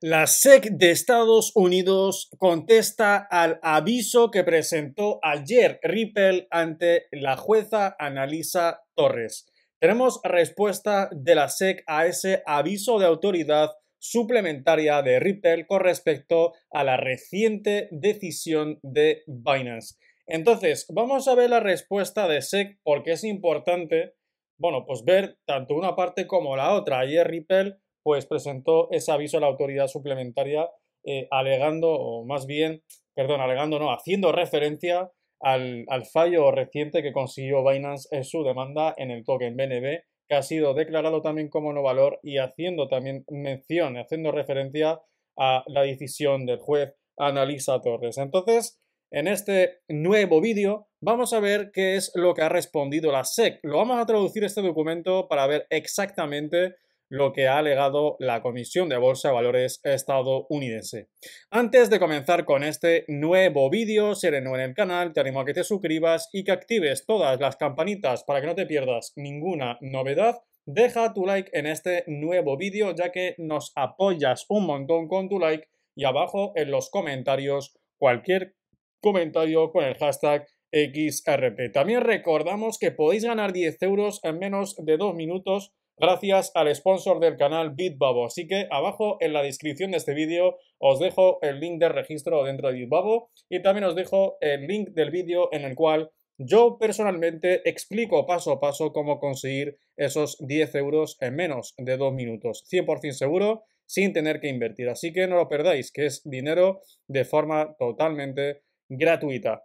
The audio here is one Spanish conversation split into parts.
La SEC de Estados Unidos contesta al aviso que presentó ayer Ripple ante la jueza Analisa Torres. Tenemos respuesta de la SEC a ese aviso de autoridad suplementaria de Ripple con respecto a la reciente decisión de Binance. Entonces, vamos a ver la respuesta de SEC porque es importante, bueno, pues ver tanto una parte como la otra. Ayer Ripple pues presentó ese aviso a la autoridad suplementaria eh, alegando, o más bien, perdón, alegando no, haciendo referencia al, fallo reciente que consiguió Binance en su demanda en el token BNB, que ha sido declarado también como no valor y haciendo también mención, haciendo referencia a la decisión del juez Analisa Torres. Entonces, en este nuevo vídeo vamos a ver qué es lo que ha respondido la SEC. Lo vamos a traducir este documento para ver exactamente lo que ha alegado la Comisión de Bolsa de Valores estadounidense. Antes de comenzar con este nuevo vídeo, si eres nuevo en el canal, te animo a que te suscribas y que actives todas las campanitas para que no te pierdas ninguna novedad. Deja tu like en este nuevo vídeo ya que nos apoyas un montón con tu like y abajo en los comentarios cualquier comentario con el hashtag XRP. También recordamos que podéis ganar 10 euros en menos de 2 minutos gracias al sponsor del canal Bitbabo. Así que abajo en la descripción de este vídeo os dejo el link de registro dentro de Bitbabo y también os dejo el link del vídeo en el cual yo personalmente explico paso a paso cómo conseguir esos 10 euros en menos de 2 minutos, 100% seguro, sin tener que invertir. Así que no lo perdáis, que es dinero de forma totalmente gratuita.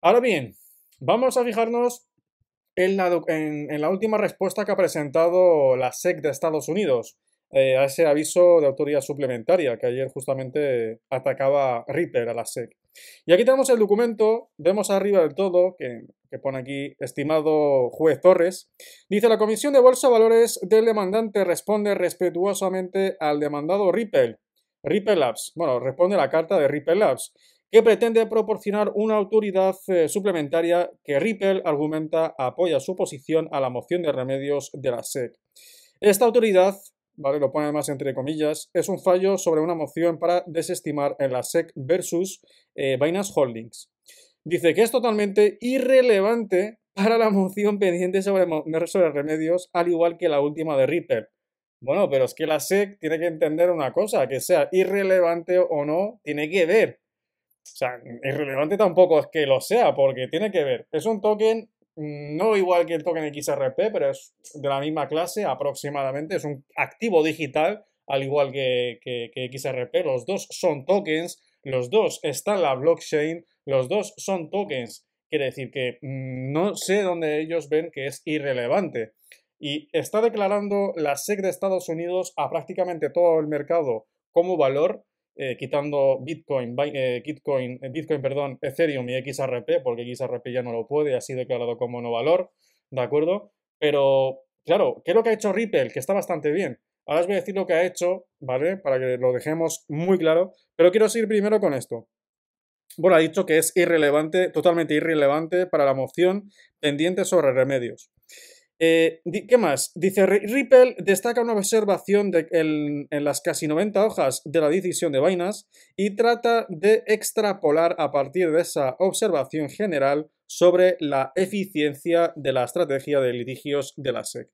Ahora bien, vamos a fijarnos en la, última respuesta que ha presentado la SEC de Estados Unidos eh, a ese aviso de autoridad suplementaria que ayer justamente atacaba Ripper a la SEC. Y aquí tenemos el documento, vemos arriba del todo, que, pone aquí estimado juez Torres, dice la Comisión de Bolsa de Valores del demandante responde respetuosamente al demandado Ripple, Ripple Labs, bueno, responde la carta de Ripple Labs, que pretende proporcionar una autoridad eh, suplementaria que Ripple argumenta apoya su posición a la moción de remedios de la SEC. Esta autoridad, vale, lo pone además entre comillas, es un fallo sobre una moción para desestimar en la SEC versus eh, Binance Holdings. Dice que es totalmente irrelevante para la moción pendiente sobre, sobre remedios, al igual que la última de Ripple. Bueno, pero es que la SEC tiene que entender una cosa, que sea irrelevante o no, tiene que ver o sea, irrelevante tampoco es que lo sea, porque tiene que ver. Es un token mm, no igual que el token XRP, pero es de la misma clase aproximadamente. Es un activo digital, al igual que, XRP. Los dos son tokens, los dos están en la blockchain, los dos son tokens. Quiere decir que mm, no sé dónde ellos ven que es irrelevante. Y está declarando la SEC de Estados Unidos a prácticamente todo el mercado como valor eh, quitando Bitcoin, Bitcoin, eh, eh, Bitcoin, perdón, Ethereum y XRP, porque XRP ya no lo puede, ha sido declarado como no valor, ¿de acuerdo? Pero, claro, ¿qué es lo que ha hecho Ripple? Que está bastante bien. Ahora os voy a decir lo que ha hecho, ¿vale? Para que lo dejemos muy claro. Pero quiero seguir primero con esto. Bueno, ha dicho que es irrelevante, totalmente irrelevante para la moción pendiente sobre remedios. Eh, ¿Qué más? Dice Ripple destaca una observación en las casi 90 hojas de la decisión de Vainas y trata de extrapolar a partir de esa observación general sobre la eficiencia de la estrategia de litigios de la SEC.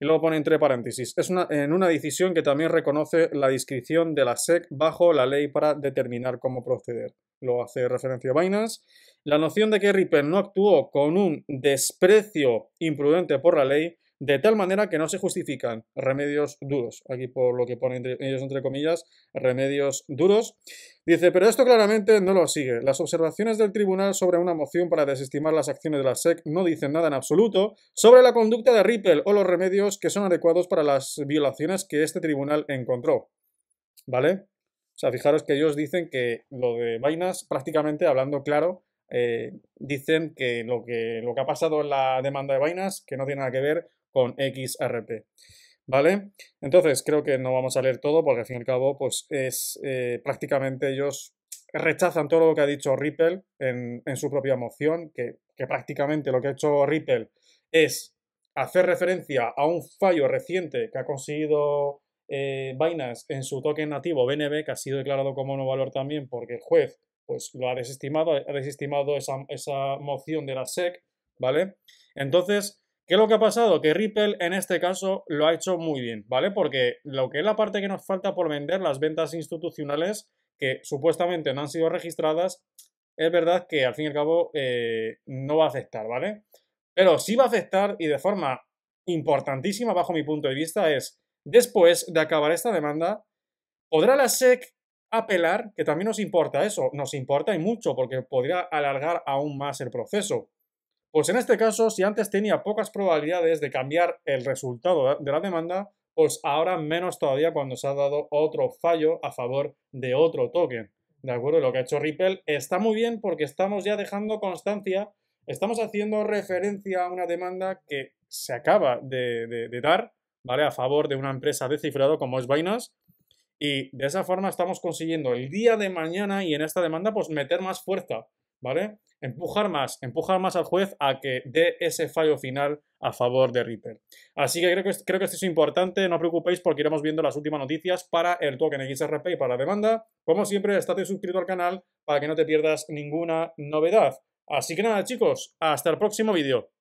Y luego pone entre paréntesis, es una, en una decisión que también reconoce la descripción de la SEC bajo la ley para determinar cómo proceder lo hace referencia a Binance, la noción de que Ripple no actuó con un desprecio imprudente por la ley, de tal manera que no se justifican remedios duros. Aquí por lo que ponen ellos entre comillas, remedios duros. Dice, pero esto claramente no lo sigue. Las observaciones del tribunal sobre una moción para desestimar las acciones de la SEC no dicen nada en absoluto sobre la conducta de Ripple o los remedios que son adecuados para las violaciones que este tribunal encontró. ¿Vale? O sea, fijaros que ellos dicen que lo de Binance, prácticamente hablando claro, eh, dicen que lo, que lo que ha pasado en la demanda de Binance, que no tiene nada que ver con XRP. ¿Vale? Entonces, creo que no vamos a leer todo porque al fin y al cabo, pues es eh, prácticamente ellos rechazan todo lo que ha dicho Ripple en, su propia moción, que, prácticamente lo que ha hecho Ripple es hacer referencia a un fallo reciente que ha conseguido Binance eh, en su token nativo BNB, que ha sido declarado como no valor también porque el juez pues, lo ha desestimado, ha desestimado esa, moción de la SEC, ¿vale? Entonces, ¿qué es lo que ha pasado? Que Ripple en este caso lo ha hecho muy bien, ¿vale? Porque lo que es la parte que nos falta por vender, las ventas institucionales que supuestamente no han sido registradas, es verdad que al fin y al cabo eh, no va a aceptar, ¿vale? Pero sí va a aceptar y de forma importantísima, bajo mi punto de vista, es Después de acabar esta demanda, ¿podrá la SEC apelar? Que también nos importa eso, nos importa y mucho, porque podría alargar aún más el proceso. Pues en este caso, si antes tenía pocas probabilidades de cambiar el resultado de la demanda, pues ahora menos todavía cuando se ha dado otro fallo a favor de otro token. ¿De acuerdo? Lo que ha hecho Ripple está muy bien porque estamos ya dejando constancia, estamos haciendo referencia a una demanda que se acaba de, dar ¿vale? A favor de una empresa de cifrado como es Binance. Y de esa forma estamos consiguiendo el día de mañana y en esta demanda, pues meter más fuerza, ¿vale? Empujar más, empujar más al juez a que dé ese fallo final a favor de Ripple. Así que creo que, creo que esto es importante, no os preocupéis porque iremos viendo las últimas noticias para el token XRP y para la demanda. Como siempre, estate suscrito al canal para que no te pierdas ninguna novedad. Así que nada, chicos, hasta el próximo vídeo.